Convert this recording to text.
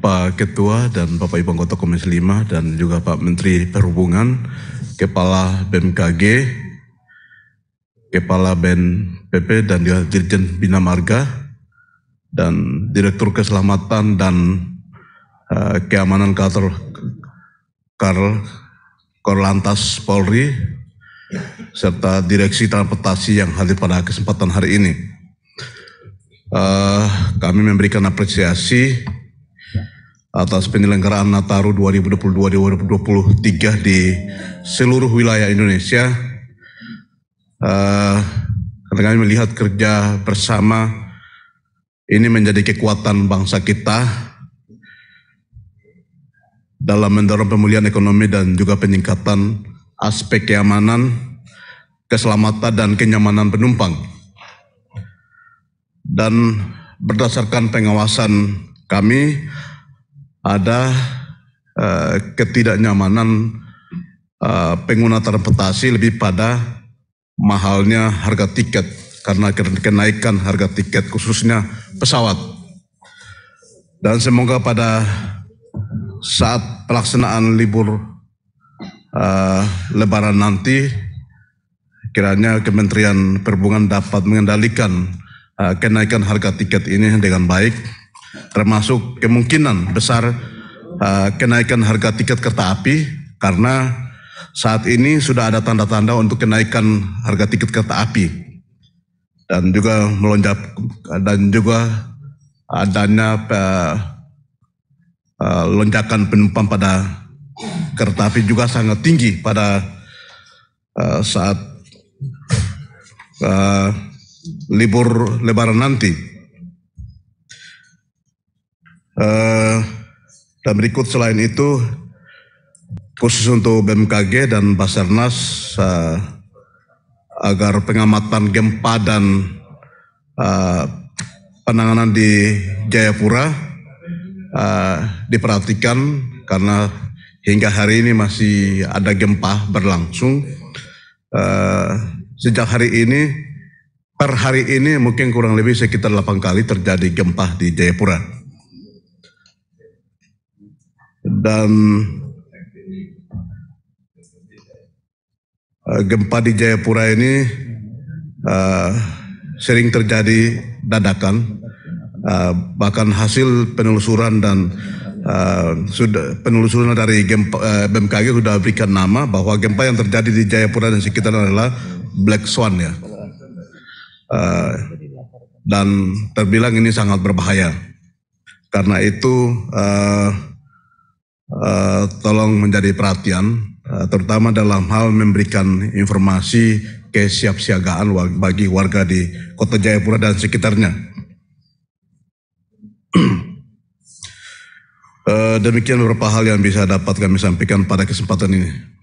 Pak Ketua dan Bapak Ibu Anggota Komisi 5 dan juga Pak Menteri Perhubungan, Kepala BMKG, Kepala BNPB dan juga Dirjen Bina Marga, dan Direktur Keselamatan dan uh, Keamanan Kantor Kar Korlantas Polri, serta Direksi Transportasi yang hadir pada kesempatan hari ini. Uh, kami memberikan apresiasi atas penyelenggaraan Nataru 2022-2023 di seluruh wilayah Indonesia. Uh, karena kami melihat kerja bersama ini menjadi kekuatan bangsa kita dalam mendorong pemulihan ekonomi dan juga peningkatan aspek keamanan, keselamatan, dan kenyamanan penumpang. Dan berdasarkan pengawasan kami, ada uh, ketidaknyamanan uh, pengguna transportasi lebih pada mahalnya harga tiket karena kenaikan harga tiket khususnya pesawat. Dan semoga pada saat pelaksanaan libur uh, lebaran nanti kiranya Kementerian Perhubungan dapat mengendalikan uh, kenaikan harga tiket ini dengan baik termasuk kemungkinan besar uh, kenaikan harga tiket kereta api karena saat ini sudah ada tanda-tanda untuk kenaikan harga tiket kereta api dan juga melonjak dan juga adanya uh, uh, lonjakan penumpang pada kereta api juga sangat tinggi pada uh, saat uh, libur lebaran nanti. Eh, dan berikut selain itu khusus untuk BMKG dan Basarnas eh, agar pengamatan gempa dan eh, penanganan di Jayapura diperhatikan karena hingga hari ini masih ada gempa berlangsung. Uh, sejak hari ini, per hari ini mungkin kurang lebih sekitar 8 kali terjadi gempa di Jayapura dan eh, gempa di Jayapura ini uh, sering terjadi dadakan, uh, bahkan hasil penelusuran dan uh, sudah penelusuran dari gempa, uh, BMKG sudah berikan nama bahwa gempa yang terjadi di Jayapura dan sekitar adalah Black Swan ya. Uh, dan terbilang ini sangat berbahaya. Karena itu uh, Eh, tolong menjadi perhatian, uh, terutama dalam hal memberikan informasi kesiapsiagaan bagi warga di Kota Jayapura dan sekitarnya. Eh, demikian beberapa hal yang bisa dapat kami sampaikan pada kesempatan ini.